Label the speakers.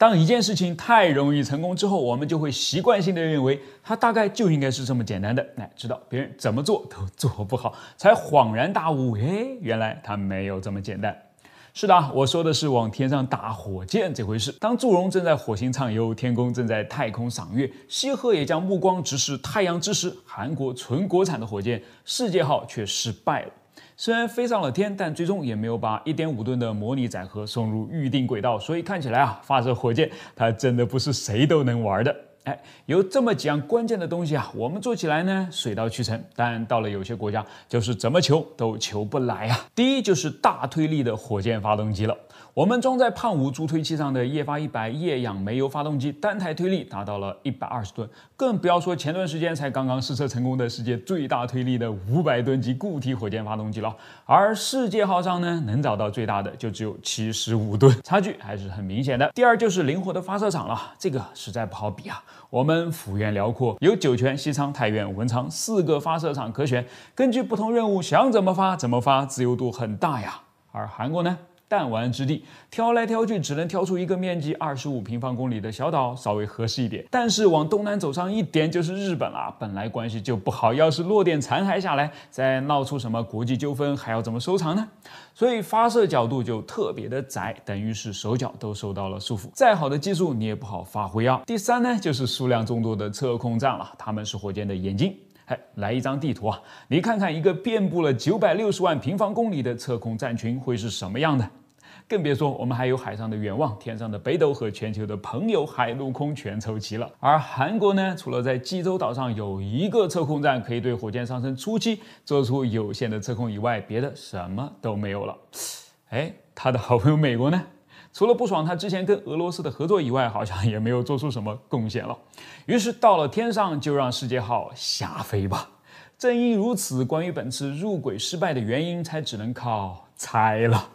Speaker 1: 当一件事情太容易成功之后，我们就会习惯性的认为它大概就应该是这么简单的。哎，知道别人怎么做都做不好，才恍然大悟，哎，原来它没有这么简单。是的，我说的是往天上打火箭这回事。当祝融正在火星畅游，天宫正在太空赏月，羲和也将目光直视太阳之时，韩国纯国产的火箭“世界号”却失败了。虽然飞上了天，但最终也没有把1.5吨的模拟载荷送入预定轨道，所以看起来啊，发射火箭它真的不是谁都能玩的。哎，有这么几样关键的东西啊，我们做起来呢水到渠成，但到了有些国家就是怎么求都求不来啊。第一就是大推力的火箭发动机了，我们装在胖五助推器上的液发一百液氧煤油发动机，单台推力达到了一百二十吨，更不要说前段时间才刚刚试车成功的世界最大推力的五百吨级固体火箭发动机了。而世界号上呢能找到最大的就只有七十五吨，差距还是很明显的。第二就是灵活的发射场了，这个实在不好比啊。我们幅员辽阔，有酒泉、西昌、太原、文昌四个发射场可选，根据不同任务想怎么发怎么发，自由度很大呀。而韩国呢？弹丸之地，挑来挑去只能挑出一个面积二十五平方公里的小岛，稍微合适一点。但是往东南走上一点就是日本了，本来关系就不好，要是落点残骸下来，再闹出什么国际纠纷，还要怎么收场呢？所以发射角度就特别的窄，等于是手脚都受到了束缚，再好的技术你也不好发挥啊。第三呢，就是数量众多的测控站了，他们是火箭的眼睛。哎，来一张地图啊，你看看一个遍布了九百六十万平方公里的测控站群会是什么样的？更别说我们还有海上的远望、天上的北斗和全球的朋友，海陆空全凑齐了。而韩国呢，除了在济州岛上有一个测控站可以对火箭上升初期做出有限的测控以外，别的什么都没有了。哎，他的好朋友美国呢，除了不爽他之前跟俄罗斯的合作以外，好像也没有做出什么贡献了。于是到了天上就让世界号瞎飞吧。正因如此，关于本次入轨失败的原因，才只能靠猜了。